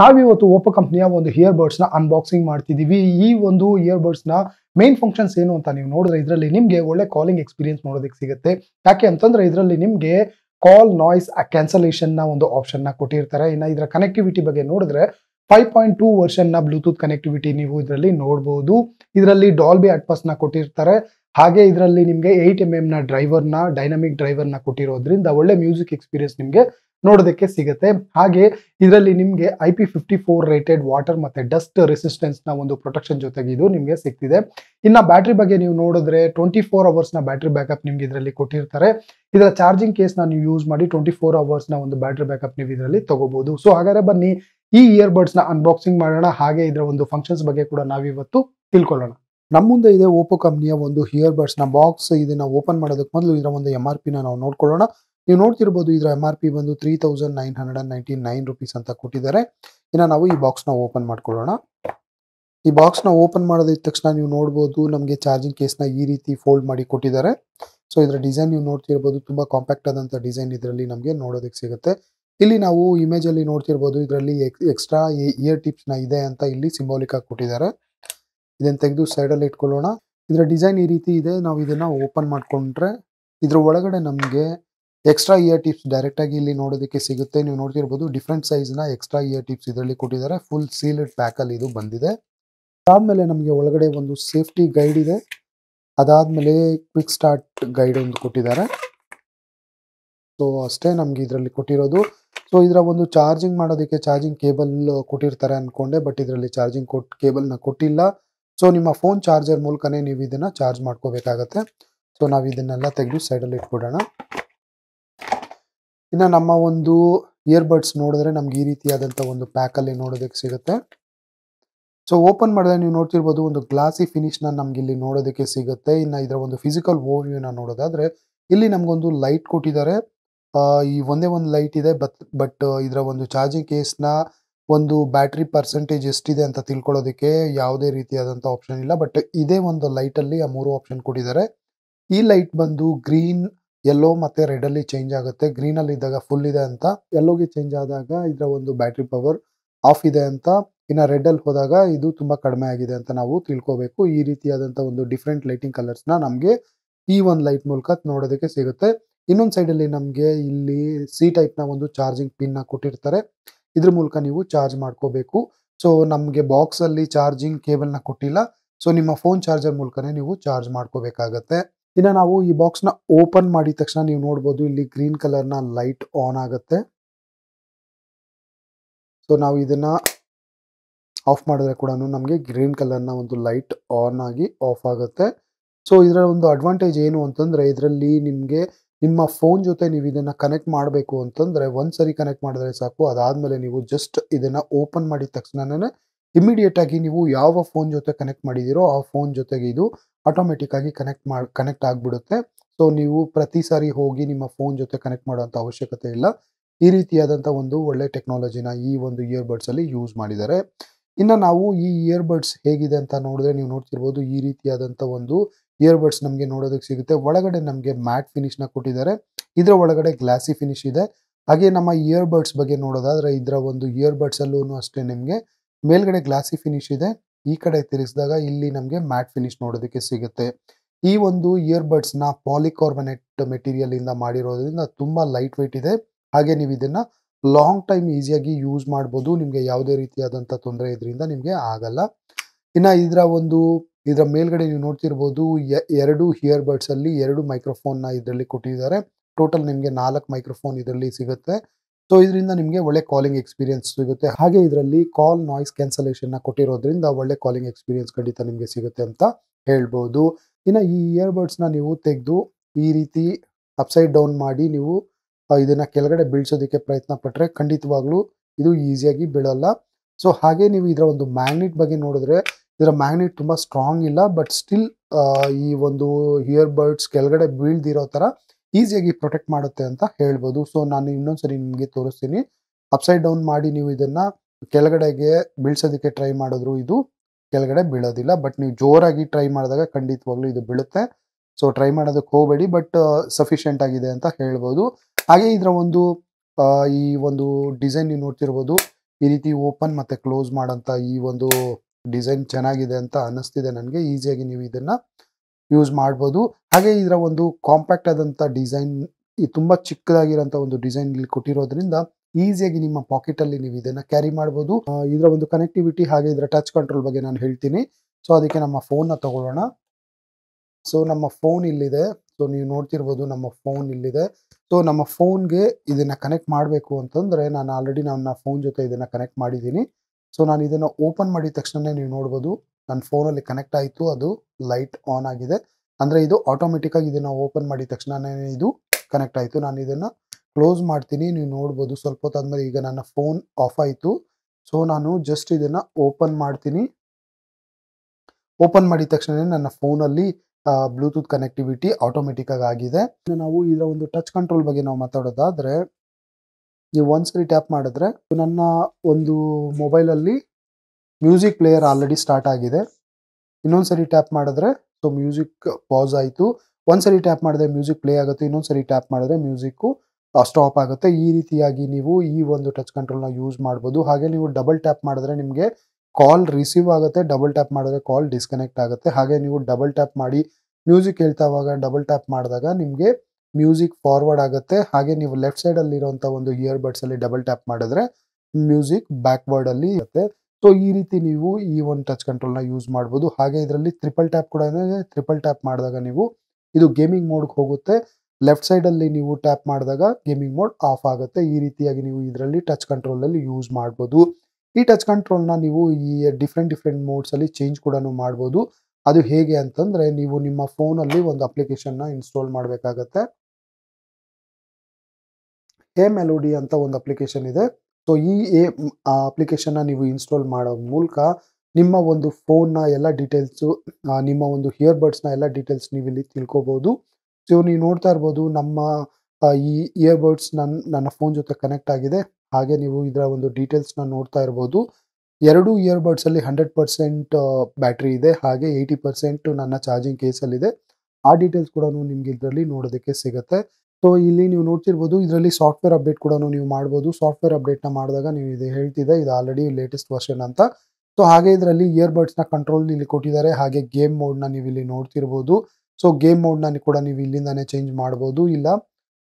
ನಾವಿವತ್ತು ಓಪೋ ಕಂಪ್ನಿಯ ಒಂದು ಇಯರ್ ನ ಅನ್ಬಾಕ್ಸಿಂಗ್ ಮಾಡ್ತಿದ್ದೀವಿ ಈ ಒಂದು ಇಯರ್ ನ ಮೇನ್ ಫಂಕ್ಷನ್ಸ್ ಏನು ಅಂತ ನೀವು ನೋಡಿದ್ರೆ ಇದರಲ್ಲಿ ನಿಮಗೆ ಒಳ್ಳೆ ಕಾಲಿಂಗ್ ಎಕ್ಸ್ಪೀರಿಯನ್ಸ್ ನೋಡೋದಕ್ಕೆ ಸಿಗುತ್ತೆ ಯಾಕೆ ಅಂತಂದ್ರೆ ಇದರಲ್ಲಿ ನಿಮಗೆ ಕಾಲ್ ನಾಯ್ಸ್ ನ ಒಂದು ಆಪ್ಷನ್ ನ ಕೊಟ್ಟಿರ್ತಾರೆ ಇನ್ನು ಇದರ ಕನೆಕ್ಟಿವಿಟಿ ಬಗ್ಗೆ ನೋಡಿದ್ರೆ ಫೈವ್ ಪಾಯಿಂಟ್ ಟೂ ನ ಬ್ಲೂಟೂತ್ ಕನೆಕ್ಟಿವಿಟಿ ನೀವು ಇದರಲ್ಲಿ ನೋಡಬಹುದು ಇದರಲ್ಲಿ ಡಾಲ್ಬಿ ನ ಕೊಟ್ಟಿರ್ತಾರೆ ಹಾಗೆ ಇದರಲ್ಲಿ ನಿಮಗೆ ಏಯ್ಟ್ ಎಮ್ ಎಮ್ನ ಡ್ರೈವರ್ನ ಡೈನಮಿಕ್ ಡ್ರೈವರ್ನ ಕೊಟ್ಟಿರೋದ್ರಿಂದ ಒಳ್ಳೆ ಮ್ಯೂಸಿಕ್ ಎಕ್ಸ್ಪೀರಿಯನ್ಸ್ ನಿಮಗೆ ನೋಡೋದಕ್ಕೆ ಸಿಗುತ್ತೆ ಹಾಗೆ ಇದರಲ್ಲಿ ನಿಮಗೆ I P fifty four rated water ಮತ್ತೆ ಡಸ್ಟ್ ರೆಸಿಸ್ಟೆನ್ಸ್ ನ ಒಂದು ಪ್ರೊಟೆಕ್ಷನ್ ಜೊತೆಗೆ ಇದು ನಿಮಗೆ ಸಿಗ್ತಿದೆ ಇನ್ನ ಬ್ಯಾಟ್ರಿ ಬಗ್ಗೆ ನೀವು ನೋಡಿದ್ರೆ ಟ್ವೆಂಟಿ ಫೋರ್ ಅವರ್ಸ್ ನ ಬ್ಯಾಟ್ರಿ ಬ್ಯಾಕಪ್ ನಿಮ್ಗೆ ಇದರಲ್ಲಿ ಕೊಟ್ಟಿರ್ತಾರೆ ಇದರ ಚಾರ್ಜಿಂಗ್ ಕೇಸ್ ನ ನೀವು ಯೂಸ್ ಮಾಡಿ ಟ್ವೆಂಟಿ ಫೋರ್ ಅವರ್ಸ್ ನ ಒಂದು ಬ್ಯಾಟ್ರಿ ಬ್ಯಾಕಪ್ ನೀವು ಇದರಲ್ಲಿ ತಗೋಬಹುದು ಸೊ ಹಾಗಾದ್ರೆ ಬನ್ನಿ ಈ ಬಡ್ಸ್ ನ ಅನ್ಬಾಕ್ಸಿಂಗ್ ಮಾಡೋಣ ಹಾಗೆ ಇದರ ಒಂದು ಫಂಕ್ಷನ್ಸ್ ಬಗ್ಗೆ ಕೂಡ ನಾವಿವತ್ತು ತಿಳ್ಕೊಳ್ಳೋಣ ನಮ್ಮ ಮುಂದೆ ಇದೆ ಓಪೋ ಕಂಪ್ನಿಯ ಒಂದು ಹಿಯರ್ ಬಡ್ಸ್ ನ ಬಾಕ್ಸ್ ಇದನ್ನ ಓಪನ್ ಮಾಡೋದಕ್ಕೆ ಮೊದಲು ಇದರ ಒಂದು ಎಂ ಆರ್ ಪಿನ ನಾವು ನೋಡ್ಕೊಳ್ಳೋಣ ನೀವು ನೋಡ್ತಿರ್ಬೋದು ಇದರ ಎಮ್ ಆರ್ ಪಿ ಬಂದು three thousand nine hundred and ninety nine rupees ಅಂತ ಕೊಟ್ಟಿದ್ದಾರೆ ಇನ್ನು ನಾವು ಈ ಬಾಕ್ಸ್ನ ಓಪನ್ ಮಾಡ್ಕೊಳ್ಳೋಣ ಈ ಬಾಕ್ಸ್ನ ಓಪನ್ ಮಾಡಿದ ತಕ್ಷಣ ನೀವು ನೋಡ್ಬೋದು ನಮಗೆ ಚಾರ್ಜಿಂಗ್ ಕೇಸ್ನ ಈ ರೀತಿ ಫೋಲ್ಡ್ ಮಾಡಿ ಕೊಟ್ಟಿದ್ದಾರೆ ಸೊ ಇದರ ಡಿಸೈನ್ ನೀವು ನೋಡ್ತಿರ್ಬೋದು ತುಂಬ ಕಾಂಪ್ಯಾಕ್ಟ್ ಆದಂಥ ಡಿಸೈನ್ ಇದರಲ್ಲಿ ನಮಗೆ ನೋಡೋದಕ್ಕೆ ಸಿಗುತ್ತೆ ಇಲ್ಲಿ ನಾವು ಇಮೇಜಲ್ಲಿ ನೋಡ್ತಿರ್ಬೋದು ಇದರಲ್ಲಿ ಎಕ್ಸ್ಟ್ರಾ ಇಯರ್ ಟಿಪ್ಸ್ನ ಇದೆ ಅಂತ ಇಲ್ಲಿ ಸಿಂಬಾಲಿಕ್ ಆಗಿ ಕೊಟ್ಟಿದ್ದಾರೆ ಇದನ್ನು ತೆಗೆದು ಸೈಡಲ್ಲಿ ಇಟ್ಕೊಳ್ಳೋಣ ಇದರ ಡಿಸೈನ್ ಈ ರೀತಿ ಇದೆ ನಾವು ಇದನ್ನು ಓಪನ್ ಮಾಡಿಕೊಂಡ್ರೆ ಇದರ ಒಳಗಡೆ ನಮಗೆ ಎಕ್ಸ್ಟ್ರಾ ಇಯರ್ ಟಿಪ್ಸ್ ಡೈರೆಕ್ಟಾಗಿ ಇಲ್ಲಿ ನೋಡೋದಕ್ಕೆ ಸಿಗುತ್ತೆ ನೀವು ನೋಡ್ತಿರ್ಬೋದು ಡಿಫ್ರೆಂಟ್ ನ ಎಕ್ಸ್ಟ್ರಾ ಇಯರ್ ಟಿಪ್ಸ್ ಇದರಲ್ಲಿ ಕೊಟ್ಟಿದ್ದಾರೆ ಫುಲ್ ಸೀಲ್ಡ್ ಪ್ಯಾಕಲ್ಲಿ ಇದು ಬಂದಿದೆ ಆಮೇಲೆ ನಮಗೆ ಒಳಗಡೆ ಒಂದು ಸೇಫ್ಟಿ ಗೈಡ್ ಇದೆ ಅದಾದಮೇಲೆ ಕ್ವಿಕ್ ಸ್ಟಾರ್ಟ್ ಗೈಡ್ ಒಂದು ಕೊಟ್ಟಿದ್ದಾರೆ ಸೊ ಅಷ್ಟೇ ನಮಗೆ ಇದರಲ್ಲಿ ಕೊಟ್ಟಿರೋದು ಸೊ ಇದರ ಒಂದು ಚಾರ್ಜಿಂಗ್ ಮಾಡೋದಕ್ಕೆ ಚಾರ್ಜಿಂಗ್ ಕೇಬಲ್ ಕೊಟ್ಟಿರ್ತಾರೆ ಅಂದ್ಕೊಂಡೆ ಬಟ್ ಇದರಲ್ಲಿ ಚಾರ್ಜಿಂಗ್ ಕೊಟ್ ಕೇಬಲ್ನ ಕೊಟ್ಟಿಲ್ಲ ಸೊ ನಿಮ್ಮ ಫೋನ್ ಚಾರ್ಜರ್ ಮೂಲಕನೇ ನೀವು ಇದನ್ನು ಚಾರ್ಜ್ ಮಾಡ್ಕೋಬೇಕಾಗತ್ತೆ ಸೊ ನಾವು ಇದನ್ನೆಲ್ಲ ತೆಗೆದು ಸೈಡಲ್ಲಿ ಇಟ್ಕೊಡೋಣ ಇನ್ನು ನಮ್ಮ ಒಂದು ಇಯರ್ಬಡ್ಸ್ ನೋಡಿದ್ರೆ ನಮ್ಗೆ ಈ ರೀತಿಯಾದಂಥ ಒಂದು ಪ್ಯಾಕಲ್ಲಿ ನೋಡೋದಕ್ಕೆ ಸಿಗುತ್ತೆ ಸೊ ಓಪನ್ ಮಾಡಿದ್ರೆ ನೀವು ನೋಡ್ತಿರ್ಬೋದು ಒಂದು ಗ್ಲಾಸಿ ಫಿನಿಶ್ನ ನಮ್ಗೆ ಇಲ್ಲಿ ನೋಡೋದಕ್ಕೆ ಸಿಗುತ್ತೆ ಇನ್ನು ಇದರ ಒಂದು ಫಿಸಿಕಲ್ ಓವ್ಯೂನ ನೋಡೋದಾದ್ರೆ ಇಲ್ಲಿ ನಮಗೊಂದು ಲೈಟ್ ಕೊಟ್ಟಿದ್ದಾರೆ ಈ ಒಂದೇ ಒಂದು ಲೈಟ್ ಇದೆ ಬಟ್ ಬಟ್ ಇದರ ಒಂದು ಚಾರ್ಜಿಂಗ್ ಕೇಸ್ನ ಒಂದು ಬ್ಯಾಟ್ರಿ ಪರ್ಸೆಂಟೇಜ್ ಎಷ್ಟಿದೆ ಅಂತ ತಿಳ್ಕೊಳ್ಳೋದಕ್ಕೆ ಯಾವುದೇ ರೀತಿಯಾದಂಥ ಆಪ್ಷನ್ ಇಲ್ಲ ಬಟ್ ಇದೇ ಒಂದು ಲೈಟಲ್ಲಿ ಆ ಮೂರು ಆಪ್ಷನ್ ಕೊಟ್ಟಿದ್ದಾರೆ ಈ ಲೈಟ್ ಬಂದು ಗ್ರೀನ್ ಎಲ್ಲೋ ಮತ್ತೆ ರೆಡ್ ಅಲ್ಲಿ ಚೇಂಜ್ ಆಗುತ್ತೆ ಗ್ರೀನ್ ಅಲ್ಲಿ ಇದ್ದಾಗ ಫುಲ್ ಇದೆ ಅಂತ ಎಲ್ಲೋಗೆ ಚೇಂಜ್ ಆದಾಗ ಇದರ ಒಂದು ಬ್ಯಾಟ್ರಿ ಪವರ್ ಆಫ್ ಇದೆ ಅಂತ ಇನ್ನು ರೆಡ್ ಅಲ್ಲಿ ಹೋದಾಗ ಇದು ತುಂಬಾ ಕಡಿಮೆ ಆಗಿದೆ ಅಂತ ನಾವು ತಿಳ್ಕೋಬೇಕು ಈ ರೀತಿಯಾದಂತಹ ಒಂದು ಡಿಫ್ರೆಂಟ್ ಲೈಟಿಂಗ್ ಕಲರ್ಸ್ನ ನಮಗೆ ಈ ಒಂದು ಲೈಟ್ ಮೂಲಕ ನೋಡೋದಕ್ಕೆ ಸಿಗುತ್ತೆ ಇನ್ನೊಂದು ಅಲ್ಲಿ ನಮಗೆ ಇಲ್ಲಿ ಸಿ ನ ಒಂದು ಚಾರ್ಜಿಂಗ್ ಪಿನ್ ನ ಕೊಟ್ಟಿರ್ತಾರೆ ಇದ್ರ ಮೂಲಕ ನೀವು ಚಾರ್ಜ್ ಮಾಡ್ಕೋಬೇಕು ಸೊ ನಮಗೆ ಅಲ್ಲಿ ಚಾರ್ಜಿಂಗ್ ಕೇಬಲ್ ನ ಕೊಟ್ಟಿಲ್ಲ ಸೊ ನಿಮ್ಮ ಫೋನ್ ಚಾರ್ಜರ್ ಮೂಲಕನೇ ನೀವು ಚಾರ್ಜ್ ಮಾಡ್ಕೋಬೇಕಾಗತ್ತೆ ಇನ್ನು ನಾವು ಈ ಬಾಕ್ಸ್ ನ ಓಪನ್ ಮಾಡಿದ ತಕ್ಷಣ ನೀವು ನೋಡಬಹುದು ಇಲ್ಲಿ ಗ್ರೀನ್ ಕಲರ್ ನ ಲೈಟ್ ಆನ್ ಆಗುತ್ತೆ ಸೊ ನಾವು ಇದನ್ನ ಆಫ್ ಮಾಡಿದ್ರೆ ಕೂಡ ನಮಗೆ ಗ್ರೀನ್ ನ ಒಂದು ಲೈಟ್ ಆನ್ ಆಗಿ ಆಫ್ ಆಗುತ್ತೆ ಸೊ ಇದರ ಒಂದು ಅಡ್ವಾಂಟೇಜ್ ಏನು ಅಂತಂದ್ರೆ ಇದರಲ್ಲಿ ನಿಮಗೆ ನಿಮ್ಮ ಫೋನ್ ಜೊತೆ ನೀವು ಇದನ್ನ ಕನೆಕ್ಟ್ ಮಾಡಬೇಕು ಅಂತಂದ್ರೆ ಒಂದ್ಸರಿ ಕನೆಕ್ಟ್ ಮಾಡಿದ್ರೆ ಸಾಕು ಅದಾದ್ಮೇಲೆ ನೀವು ಜಸ್ಟ್ ಇದನ್ನ ಓಪನ್ ಮಾಡಿದ ತಕ್ಷಣನೇ ಆಗಿ ನೀವು ಯಾವ ಫೋನ್ ಜೊತೆ ಕನೆಕ್ಟ್ ಮಾಡಿದ್ದೀರೋ ಆ ಫೋನ್ ಜೊತೆಗೆ ಇದು ಆಗಿ ಕನೆಕ್ಟ್ ಮಾಡಿ ಕನೆಕ್ಟ್ ಆಗಿಬಿಡುತ್ತೆ ಸೊ ನೀವು ಪ್ರತಿ ಸಾರಿ ಹೋಗಿ ನಿಮ್ಮ ಫೋನ್ ಜೊತೆ ಕನೆಕ್ಟ್ ಮಾಡೋಂಥ ಅವಶ್ಯಕತೆ ಇಲ್ಲ ಈ ರೀತಿಯಾದಂಥ ಒಂದು ಒಳ್ಳೆ ಟೆಕ್ನಾಲಜಿನ ಈ ಒಂದು ಇಯರ್ಬಡ್ಸಲ್ಲಿ ಯೂಸ್ ಮಾಡಿದ್ದಾರೆ ಇನ್ನು ನಾವು ಈ ಇಯರ್ಬಡ್ಸ್ ಹೇಗಿದೆ ಅಂತ ನೋಡಿದ್ರೆ ನೀವು ನೋಡ್ತಿರ್ಬೋದು ಈ ರೀತಿಯಾದಂಥ ಒಂದು ಇಯರ್ಬಡ್ಸ್ ನಮಗೆ ನೋಡೋದಕ್ಕೆ ಸಿಗುತ್ತೆ ಒಳಗಡೆ ನಮಗೆ ಮ್ಯಾಟ್ ಫಿನಿಶ್ನ ಕೊಟ್ಟಿದ್ದಾರೆ ಇದರ ಒಳಗಡೆ ಗ್ಲಾಸಿ ಫಿನಿಶ್ ಇದೆ ಹಾಗೆ ನಮ್ಮ ಇಯರ್ಬಡ್ಸ್ ಬಗ್ಗೆ ನೋಡೋದಾದ್ರೆ ಇದರ ಒಂದು ಅಲ್ಲೂ ಅಷ್ಟೇ ನಿಮಗೆ ಮೇಲ್ಗಡೆ ಗ್ಲಾಸಿ ಫಿನಿಶ್ ಇದೆ ಈ ಕಡೆ ತಿರುಗಿಸಿದಾಗ ಇಲ್ಲಿ ನಮಗೆ ಮ್ಯಾಟ್ ಫಿನಿಶ್ ನೋಡೋದಕ್ಕೆ ಸಿಗುತ್ತೆ ಈ ಒಂದು ನ ಪಾಲಿಕಾರ್ಬನೆಟ್ ಮೆಟೀರಿಯಲ್ ಇಂದ ಮಾಡಿರೋದ್ರಿಂದ ತುಂಬಾ ಲೈಟ್ ವೆಯ್ಟ್ ಇದೆ ಹಾಗೆ ನೀವು ಇದನ್ನ ಲಾಂಗ್ ಟೈಮ್ ಈಸಿಯಾಗಿ ಯೂಸ್ ಮಾಡಬಹುದು ನಿಮಗೆ ಯಾವುದೇ ರೀತಿಯಾದಂತಹ ತೊಂದರೆ ಇದರಿಂದ ನಿಮಗೆ ಆಗಲ್ಲ ಇನ್ನು ಇದರ ಒಂದು ಇದರ ಮೇಲ್ಗಡೆ ನೀವು ನೋಡ್ತಿರ್ಬೋದು ಎರಡು ಅಲ್ಲಿ ಎರಡು ಮೈಕ್ರೋಫೋನ್ ನ ಇದರಲ್ಲಿ ಕೊಟ್ಟಿದ್ದಾರೆ ಟೋಟಲ್ ನಿಮಗೆ ನಾಲ್ಕು ಮೈಕ್ರೋಫೋನ್ ಇದರಲ್ಲಿ ಸಿಗುತ್ತೆ ಸೊ ಇದರಿಂದ ನಿಮಗೆ ಒಳ್ಳೆ ಕಾಲಿಂಗ್ ಎಕ್ಸ್ಪೀರಿಯನ್ಸ್ ಸಿಗುತ್ತೆ ಹಾಗೆ ಇದರಲ್ಲಿ ಕಾಲ್ ನಾಯ್ಸ್ ಕ್ಯಾನ್ಸಲೇಷನ್ನ ಕೊಟ್ಟಿರೋದ್ರಿಂದ ಒಳ್ಳೆ ಕಾಲಿಂಗ್ ಎಕ್ಸ್ಪೀರಿಯನ್ಸ್ ಖಂಡಿತ ನಿಮಗೆ ಸಿಗುತ್ತೆ ಅಂತ ಹೇಳ್ಬೋದು ಇನ್ನು ಈ ಇಯರ್ಬಡ್ಸ್ನ ನೀವು ತೆಗೆದು ಈ ರೀತಿ ಅಪ್ಸೈಡ್ ಡೌನ್ ಮಾಡಿ ನೀವು ಇದನ್ನು ಕೆಳಗಡೆ ಬೀಳ್ಸೋದಕ್ಕೆ ಪ್ರಯತ್ನ ಪಟ್ಟರೆ ಖಂಡಿತವಾಗ್ಲೂ ಇದು ಈಸಿಯಾಗಿ ಬೀಳಲ್ಲ ಸೊ ಹಾಗೆ ನೀವು ಇದರ ಒಂದು ಮ್ಯಾಗ್ನೆಟ್ ಬಗ್ಗೆ ನೋಡಿದ್ರೆ ಇದರ ಮ್ಯಾಗ್ನೆಟ್ ತುಂಬ ಸ್ಟ್ರಾಂಗ್ ಇಲ್ಲ ಬಟ್ ಸ್ಟಿಲ್ ಈ ಒಂದು ಇಯರ್ಬಡ್ಸ್ ಕೆಳಗಡೆ ಬೀಳ್ದಿರೋ ಥರ ಈಸಿಯಾಗಿ ಪ್ರೊಟೆಕ್ಟ್ ಮಾಡುತ್ತೆ ಅಂತ ಹೇಳ್ಬೋದು ಸೊ ನಾನು ಇನ್ನೊಂದ್ಸರಿ ನಿಮಗೆ ತೋರಿಸ್ತೀನಿ ಅಪ್ಸೈಡ್ ಡೌನ್ ಮಾಡಿ ನೀವು ಇದನ್ನ ಕೆಳಗಡೆಗೆ ಬೀಳ್ಸೋದಕ್ಕೆ ಟ್ರೈ ಮಾಡಿದ್ರು ಇದು ಕೆಳಗಡೆ ಬೀಳೋದಿಲ್ಲ ಬಟ್ ನೀವು ಜೋರಾಗಿ ಟ್ರೈ ಮಾಡಿದಾಗ ಖಂಡಿತವಾಗ್ಲೂ ಇದು ಬೀಳುತ್ತೆ ಸೊ ಟ್ರೈ ಮಾಡೋದಕ್ಕೆ ಹೋಗಬೇಡಿ ಬಟ್ ಸಫಿಷಿಯೆಂಟ್ ಆಗಿದೆ ಅಂತ ಹೇಳ್ಬೋದು ಹಾಗೆ ಇದರ ಒಂದು ಈ ಒಂದು ಡಿಸೈನ್ ನೀವು ನೋಡ್ತಿರ್ಬೋದು ಈ ರೀತಿ ಓಪನ್ ಮತ್ತೆ ಕ್ಲೋಸ್ ಮಾಡೋಂಥ ಈ ಒಂದು ಡಿಸೈನ್ ಚೆನ್ನಾಗಿದೆ ಅಂತ ಅನ್ನಿಸ್ತಿದೆ ನನಗೆ ಈಸಿಯಾಗಿ ನೀವು ಇದನ್ನು ಯೂಸ್ ಮಾಡ್ಬೋದು ಹಾಗೆ ಇದರ ಒಂದು ಕಾಂಪ್ಯಾಕ್ಟ್ ಆದಂಥ ಡಿಸೈನ್ ಈ ತುಂಬ ಚಿಕ್ಕದಾಗಿರೋಂಥ ಒಂದು ಡಿಸೈನ್ ಇಲ್ಲಿ ಕೊಟ್ಟಿರೋದ್ರಿಂದ ಈಸಿಯಾಗಿ ನಿಮ್ಮ ಪಾಕೆಟಲ್ಲಿ ನೀವು ಇದನ್ನು ಕ್ಯಾರಿ ಮಾಡ್ಬೋದು ಇದರ ಒಂದು ಕನೆಕ್ಟಿವಿಟಿ ಹಾಗೆ ಇದರ ಟಚ್ ಕಂಟ್ರೋಲ್ ಬಗ್ಗೆ ನಾನು ಹೇಳ್ತೀನಿ ಸೊ ಅದಕ್ಕೆ ನಮ್ಮ ನ ತಗೊಳ್ಳೋಣ ಸೊ ನಮ್ಮ ಫೋನ್ ಇಲ್ಲಿದೆ ಸೊ ನೀವು ನೋಡ್ತಿರ್ಬೋದು ನಮ್ಮ ಫೋನ್ ಇಲ್ಲಿದೆ ಸೊ ನಮ್ಮ ಫೋನ್ಗೆ ಇದನ್ನು ಕನೆಕ್ಟ್ ಮಾಡಬೇಕು ಅಂತಂದರೆ ನಾನು ಆಲ್ರೆಡಿ ನನ್ನ ಫೋನ್ ಜೊತೆ ಇದನ್ನು ಕನೆಕ್ಟ್ ಮಾಡಿದ್ದೀನಿ ಸೊ ನಾನು ಇದನ್ನು ಓಪನ್ ಮಾಡಿದ ತಕ್ಷಣ ನೀವು ನೋಡ್ಬೋದು ನನ್ನ ಫೋನಲ್ಲಿ ಕನೆಕ್ಟ್ ಆಯಿತು ಅದು ಲೈಟ್ ಆನ್ ಆಗಿದೆ ಅಂದರೆ ಇದು ಆಟೋಮೆಟಿಕ್ಕಾಗಿ ಇದನ್ನು ಓಪನ್ ಮಾಡಿದ ತಕ್ಷಣನೇ ಇದು ಕನೆಕ್ಟ್ ಆಯಿತು ನಾನು ಇದನ್ನು ಕ್ಲೋಸ್ ಮಾಡ್ತೀನಿ ನೀವು ನೋಡ್ಬೋದು ಸ್ವಲ್ಪ ಹೊತ್ತಾದ್ಮೇಲೆ ಈಗ ನನ್ನ ಫೋನ್ ಆಫ್ ಆಯಿತು ಸೊ ನಾನು ಜಸ್ಟ್ ಇದನ್ನು ಓಪನ್ ಮಾಡ್ತೀನಿ ಓಪನ್ ಮಾಡಿದ ತಕ್ಷಣ ನನ್ನ ಫೋನಲ್ಲಿ ಬ್ಲೂಟೂತ್ ಕನೆಕ್ಟಿವಿಟಿ ಆಟೋಮೆಟಿಕ್ಕಾಗಿ ಆಗಿದೆ ನಾವು ಇದರ ಒಂದು ಟಚ್ ಕಂಟ್ರೋಲ್ ಬಗ್ಗೆ ನಾವು ಮಾತಾಡೋದಾದರೆ ನೀವು ಒಂದ್ಸರಿ ಟ್ಯಾಪ್ ಮಾಡಿದ್ರೆ ನನ್ನ ಒಂದು ಮೊಬೈಲಲ್ಲಿ ಮ್ಯೂಸಿಕ್ ಪ್ಲೇಯರ್ ಆಲ್ರೆಡಿ ಸ್ಟಾರ್ಟ್ ಆಗಿದೆ ಇನ್ನೊಂದ್ಸರಿ ಟ್ಯಾಪ್ ಮಾಡಿದ್ರೆ ಸೊ ಮ್ಯೂಸಿಕ್ ಪಾಸ್ ಆಯಿತು ಒಂದ್ಸರಿ ಟ್ಯಾಪ್ ಮಾಡಿದ್ರೆ ಮ್ಯೂಸಿಕ್ ಪ್ಲೇ ಆಗುತ್ತೆ ಇನ್ನೊಂದ್ಸರಿ ಟ್ಯಾಪ್ ಮಾಡಿದ್ರೆ ಮ್ಯೂಸಿಕ್ಕು ಸ್ಟಾಪ್ ಆಗುತ್ತೆ ಈ ರೀತಿಯಾಗಿ ನೀವು ಈ ಒಂದು ಟಚ್ ಕಂಟ್ರೋಲ್ನ ಯೂಸ್ ಮಾಡ್ಬೋದು ಹಾಗೆ ನೀವು ಡಬಲ್ ಟ್ಯಾಪ್ ಮಾಡಿದ್ರೆ ನಿಮಗೆ ಕಾಲ್ ರಿಸೀವ್ ಆಗುತ್ತೆ ಡಬಲ್ ಟ್ಯಾಪ್ ಮಾಡಿದ್ರೆ ಕಾಲ್ ಡಿಸ್ಕನೆಕ್ಟ್ ಆಗುತ್ತೆ ಹಾಗೆ ನೀವು ಡಬಲ್ ಟ್ಯಾಪ್ ಮಾಡಿ ಮ್ಯೂಸಿಕ್ ಹೇಳ್ತಾವಾಗ ಡಬಲ್ ಟ್ಯಾಪ್ ಮಾಡಿದಾಗ ನಿಮಗೆ ಮ್ಯೂಸಿಕ್ ಫಾರ್ವರ್ಡ್ ಆಗುತ್ತೆ ಹಾಗೆ ನೀವು ಲೆಫ್ಟ್ ಸೈಡಲ್ಲಿರುವಂಥ ಒಂದು ಇಯರ್ ಅಲ್ಲಿ ಡಬಲ್ ಟ್ಯಾಪ್ ಮಾಡಿದ್ರೆ ಮ್ಯೂಸಿಕ್ ಬ್ಯಾಕ್ವರ್ಡಲ್ಲಿ ಇರುತ್ತೆ ಸೊ ಈ ರೀತಿ ನೀವು ಈ ಒಂದು ಟಚ್ ಕಂಟ್ರೋಲ್ನ ಯೂಸ್ ಮಾಡ್ಬೋದು ಹಾಗೆ ಇದರಲ್ಲಿ ಟ್ರಿಪಲ್ ಟ್ಯಾಪ್ ಕೂಡ ಟ್ರಿಪಲ್ ಟ್ಯಾಪ್ ಮಾಡಿದಾಗ ನೀವು ಇದು ಗೇಮಿಂಗ್ ಮೋಡ್ಗೆ ಹೋಗುತ್ತೆ ಲೆಫ್ಟ್ ಸೈಡಲ್ಲಿ ನೀವು ಟ್ಯಾಪ್ ಮಾಡಿದಾಗ ಗೇಮಿಂಗ್ ಮೋಡ್ ಆಫ್ ಆಗುತ್ತೆ ಈ ರೀತಿಯಾಗಿ ನೀವು ಇದರಲ್ಲಿ ಟಚ್ ಕಂಟ್ರೋಲಲ್ಲಿ ಯೂಸ್ ಮಾಡ್ಬೋದು ಈ ಟಚ್ ಕಂಟ್ರೋಲ್ನ ನೀವು ಈ ಡಿಫ್ರೆಂಟ್ ಡಿಫ್ರೆಂಟ್ ಮೋಡ್ಸಲ್ಲಿ ಚೇಂಜ್ ಕೂಡ ಮಾಡ್ಬೋದು ಅದು ಹೇಗೆ ಅಂತಂದರೆ ನೀವು ನಿಮ್ಮ ಫೋನಲ್ಲಿ ಒಂದು ಅಪ್ಲಿಕೇಶನ್ನ ಇನ್ಸ್ಟಾಲ್ ಮಾಡಬೇಕಾಗತ್ತೆ ಹೇ ಮೆಲೋಡಿ ಅಂತ ಒಂದು ಅಪ್ಲಿಕೇಶನ್ ಇದೆ ಸೊ ಈ ಎ ಅಪ್ಲಿಕೇಶನ್ ಅಪ್ಲಿಕೇಶನ್ನ ನೀವು ಇನ್ಸ್ಟಾಲ್ ಮಾಡೋ ಮೂಲಕ ನಿಮ್ಮ ಒಂದು ಫೋನ್ನ ಎಲ್ಲ ಡೀಟೇಲ್ಸು ನಿಮ್ಮ ಒಂದು ಇಯರ್ಬಡ್ಸ್ನ ಎಲ್ಲ ಡೀಟೇಲ್ಸ್ ನೀವು ಇಲ್ಲಿ ತಿಳ್ಕೊಬೋದು ಸೊ ನೀವು ನೋಡ್ತಾ ಇರ್ಬೋದು ನಮ್ಮ ಈ ಇಯರ್ಬಡ್ಸ್ ನನ್ನ ನನ್ನ ಫೋನ್ ಜೊತೆ ಕನೆಕ್ಟ್ ಆಗಿದೆ ಹಾಗೆ ನೀವು ಇದರ ಒಂದು ಡೀಟೇಲ್ಸ್ನ ನೋಡ್ತಾ ಇರ್ಬೋದು ಎರಡು ಇಯರ್ಬಡ್ಸಲ್ಲಿ ಹಂಡ್ರೆಡ್ ಪರ್ಸೆಂಟ್ ಬ್ಯಾಟ್ರಿ ಇದೆ ಹಾಗೆ ಏಯ್ಟಿ ಪರ್ಸೆಂಟ್ ನನ್ನ ಚಾರ್ಜಿಂಗ್ ಕೇಸಲ್ಲಿದೆ ಆ ಡೀಟೇಲ್ಸ್ ಕೂಡ ನಿಮಗೆ ಇದರಲ್ಲಿ ನೋಡೋದಕ್ಕೆ ಸಿಗುತ್ತೆ ಸೊ ಇಲ್ಲಿ ನೀವು ನೋಡ್ತಿರ್ಬೋದು ಇದರಲ್ಲಿ ಸಾಫ್ಟ್ವೇರ್ ಅಪ್ಡೇಟ್ ಕೂಡ ನೀವು ಮಾಡ್ಬೋದು ಸಾಫ್ಟ್ವೇರ್ ಅಪ್ಡೇಟ್ನ ಮಾಡಿದಾಗ ನೀವು ಇದು ಹೇಳ್ತಿದೆ ಇದು ಆಲ್ರೆಡಿ ಲೇಟೆಸ್ಟ್ ವರ್ಷನ್ ಅಂತ ಸೊ ಹಾಗೆ ಇದರಲ್ಲಿ ಇಯರ್ಬಡ್ಸ್ನ ಕಂಟ್ರೋಲ್ ಇಲ್ಲಿ ಕೊಟ್ಟಿದ್ದಾರೆ ಹಾಗೆ ಗೇಮ್ ಮೋಡ್ನ ನೀವು ಇಲ್ಲಿ ನೋಡ್ತಿರ್ಬೋದು ಸೊ ಗೇಮ್ ಮೋಡ್ನ ಕೂಡ ನೀವು ಇಲ್ಲಿಂದಾನೇ ಚೇಂಜ್ ಮಾಡ್ಬೋದು ಇಲ್ಲ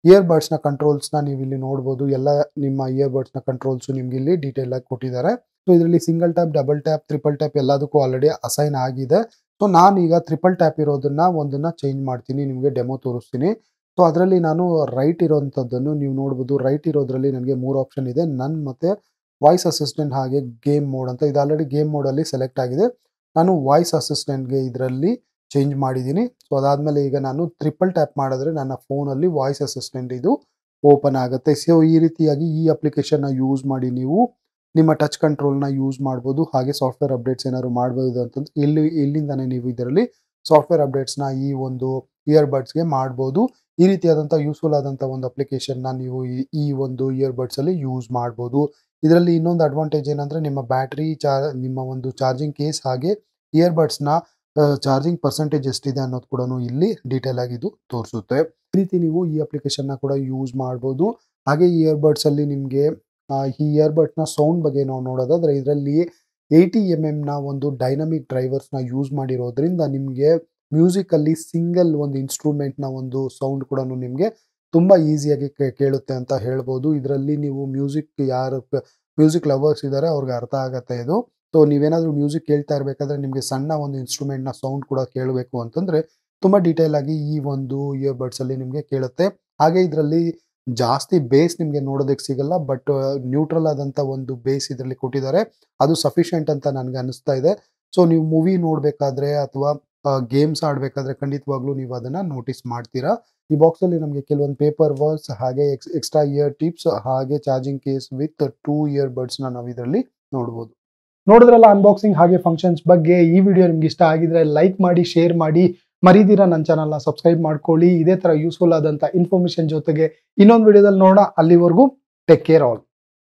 ಇಯರ್ಬಡ್ಸ್ನ ಕಂಟ್ರೋಲ್ಸ್ನ ನೀವು ಇಲ್ಲಿ ನೋಡ್ಬೋದು ಎಲ್ಲ ನಿಮ್ಮ ಇಯರ್ಬಡ್ಸ್ನ ಕಂಟ್ರೋಲ್ಸ್ ನಿಮ್ಗೆ ಇಲ್ಲಿ ಡೀಟೇಲ್ ಆಗಿ ಕೊಟ್ಟಿದ್ದಾರೆ ಸೊ ಇದರಲ್ಲಿ single tap double tap triple tap ಎಲ್ಲದಕ್ಕೂ ಆಲ್ರೆಡಿ ಅಸೈನ್ ಆಗಿದೆ ಸೊ ನಾನೀಗ ಟ್ರಿಪಲ್ ಟ್ಯಾಪ್ ಇರೋದನ್ನ ಒಂದನ್ನ ಚೇಂಜ್ ಮಾಡ್ತೀನಿ ನಿಮಗೆ ಡೆಮೋ ತೋರಿಸ್ತೀನಿ ಸೊ ಅದರಲ್ಲಿ ನಾನು ರೈಟ್ ಇರೋವಂಥದ್ದನ್ನು ನೀವು ನೋಡ್ಬೋದು ರೈಟ್ ಇರೋದ್ರಲ್ಲಿ ನನಗೆ ಮೂರು ಆಪ್ಷನ್ ಇದೆ ನನ್ನ ಮತ್ತೆ ವಾಯ್ಸ್ ಅಸಿಸ್ಟೆಂಟ್ ಹಾಗೆ ಗೇಮ್ ಮೋಡ್ ಅಂತ ಇದು ಆಲ್ರೆಡಿ ಗೇಮ್ ಮೋಡಲ್ಲಿ ಸೆಲೆಕ್ಟ್ ಆಗಿದೆ ನಾನು ವಾಯ್ಸ್ ಅಸಿಸ್ಟೆಂಟ್ಗೆ ಇದರಲ್ಲಿ ಚೇಂಜ್ ಮಾಡಿದ್ದೀನಿ ಸೊ ಅದಾದಮೇಲೆ ಈಗ ನಾನು ಟ್ರಿಪಲ್ ಟ್ಯಾಪ್ ಮಾಡಿದ್ರೆ ನನ್ನ ಫೋನಲ್ಲಿ ವಾಯ್ಸ್ ಅಸಿಸ್ಟೆಂಟ್ ಇದು ಓಪನ್ ಆಗುತ್ತೆ ಸೊ ಈ ರೀತಿಯಾಗಿ ಈ ಅಪ್ಲಿಕೇಶನ್ನ ಯೂಸ್ ಮಾಡಿ ನೀವು ನಿಮ್ಮ ಟಚ್ ಕಂಟ್ರೋಲ್ನ ಯೂಸ್ ಮಾಡ್ಬೋದು ಹಾಗೆ ಸಾಫ್ಟ್ವೇರ್ ಅಪ್ಡೇಟ್ಸ್ ಏನಾದ್ರು ಮಾಡ್ಬೋದು ಅಂತಂದು ಇಲ್ಲಿ ಇಲ್ಲಿಂದನೇ ನೀವು ಇದರಲ್ಲಿ ಸಾಫ್ಟ್ವೇರ್ ಅಪ್ಡೇಟ್ಸ್ನ ಈ ಒಂದು ಇಯರ್ಬಡ್ಸ್ಗೆ ಮಾಡ್ಬೋದು ಈ ರೀತಿಯಾದಂಥ ಯೂಸ್ಫುಲ್ ಆದಂಥ ಒಂದು ಅಪ್ಲಿಕೇಶನ್ನ ನೀವು ಈ ಒಂದು ಅಲ್ಲಿ ಯೂಸ್ ಮಾಡ್ಬೋದು ಇದರಲ್ಲಿ ಇನ್ನೊಂದು ಅಡ್ವಾಂಟೇಜ್ ಏನಂದರೆ ನಿಮ್ಮ ಬ್ಯಾಟ್ರಿ ಚಾ ನಿಮ್ಮ ಒಂದು ಚಾರ್ಜಿಂಗ್ ಕೇಸ್ ಹಾಗೆ ನ ಚಾರ್ಜಿಂಗ್ ಪರ್ಸೆಂಟೇಜ್ ಎಷ್ಟಿದೆ ಅನ್ನೋದು ಕೂಡ ಇಲ್ಲಿ ಡೀಟೇಲ್ ಆಗಿ ಇದು ತೋರಿಸುತ್ತೆ ಈ ರೀತಿ ನೀವು ಈ ಅಪ್ಲಿಕೇಶನ್ನ ಕೂಡ ಯೂಸ್ ಮಾಡ್ಬೋದು ಹಾಗೆ ಈ ಅಲ್ಲಿ ನಿಮಗೆ ಈ ನ ಸೌಂಡ್ ಬಗ್ಗೆ ನಾವು ನೋಡೋದಾದ್ರೆ ಇದರಲ್ಲಿ ಏಯ್ಟಿ ಎಮ್ ಎಮ್ನ ಒಂದು ಡೈನಮಿಕ್ ಡ್ರೈವರ್ಸ್ನ ಯೂಸ್ ಮಾಡಿರೋದ್ರಿಂದ ನಿಮಗೆ ಅಲ್ಲಿ ಸಿಂಗಲ್ ಒಂದು ಇನ್ಸ್ಟ್ರೂಮೆಂಟ್ನ ಒಂದು ಸೌಂಡ್ ಕೂಡ ನಿಮಗೆ ತುಂಬ ಈಸಿಯಾಗಿ ಕೇಳುತ್ತೆ ಅಂತ ಹೇಳ್ಬೋದು ಇದರಲ್ಲಿ ನೀವು ಮ್ಯೂಸಿಕ್ ಯಾರು ಮ್ಯೂಸಿಕ್ ಲವರ್ಸ್ ಇದ್ದಾರೆ ಅವ್ರಿಗೆ ಅರ್ಥ ಆಗುತ್ತೆ ಇದು ಸೊ ನೀವೇನಾದರೂ ಮ್ಯೂಸಿಕ್ ಕೇಳ್ತಾ ಇರಬೇಕಾದ್ರೆ ನಿಮಗೆ ಸಣ್ಣ ಒಂದು ಇನ್ಸ್ಟ್ರೂಮೆಂಟ್ನ ಸೌಂಡ್ ಕೂಡ ಕೇಳಬೇಕು ಅಂತಂದರೆ ತುಂಬ ಡೀಟೇಲ್ ಆಗಿ ಈ ಒಂದು ಅಲ್ಲಿ ನಿಮಗೆ ಕೇಳುತ್ತೆ ಹಾಗೆ ಇದರಲ್ಲಿ ಜಾಸ್ತಿ ಬೇಸ್ ನಿಮಗೆ ನೋಡೋದಕ್ಕೆ ಸಿಗಲ್ಲ ಬಟ್ ನ್ಯೂಟ್ರಲ್ ಆದಂಥ ಒಂದು ಬೇಸ್ ಇದರಲ್ಲಿ ಕೊಟ್ಟಿದ್ದಾರೆ ಅದು ಸಫಿಷಿಯೆಂಟ್ ಅಂತ ನನಗೆ ಅನಿಸ್ತಾ ಇದೆ ಸೊ ನೀವು ಮೂವಿ ನೋಡಬೇಕಾದ್ರೆ ಅಥವಾ ಗೇಮ್ಸ್ ಆಡಬೇಕಾದ್ರೆ ಖಂಡಿತವಾಗ್ಲೂ ನೀವು ಅದನ್ನ ನೋಟಿಸ್ ಮಾಡ್ತೀರಾ ಈ ಬಾಕ್ಸ್ ಅಲ್ಲಿ ನಮಗೆ ಕೆಲವೊಂದು ಪೇಪರ್ ವರ್ಕ್ಸ್ ಹಾಗೆ ಎಕ್ಸ್ಟ್ರಾ ಇಯರ್ ಟಿಪ್ಸ್ ಹಾಗೆ charging case with two ear ಬಡ್ಸ್ನ ನಾವು ಇದರಲ್ಲಿ ನೋಡಬಹುದು ನೋಡಿದ್ರಲ್ಲ ಅನ್ಬಾಕ್ಸಿಂಗ್ ಹಾಗೆ ಫಂಕ್ಷನ್ಸ್ ಬಗ್ಗೆ ಈ ವಿಡಿಯೋ ನಿಮ್ಗೆ ಇಷ್ಟ ಆಗಿದ್ರೆ ಲೈಕ್ ಮಾಡಿ ಶೇರ್ ಮಾಡಿ ಮರೀದಿರಾ ನನ್ನ ಚಾನಲ್ನ ಸಬ್ಸ್ಕ್ರೈಬ್ ಮಾಡ್ಕೊಳ್ಳಿ ಇದೇ ತರ ಯೂಸ್ಫುಲ್ ಆದಂತ ಇನ್ಫಾರ್ಮೇಷನ್ ಜೊತೆಗೆ ಇನ್ನೊಂದು ವಿಡಿಯೋದಲ್ಲಿ ನೋಡೋಣ ಅಲ್ಲಿವರೆಗೂ ಟೇಕ್ ಕೇರ್ ಆಲ್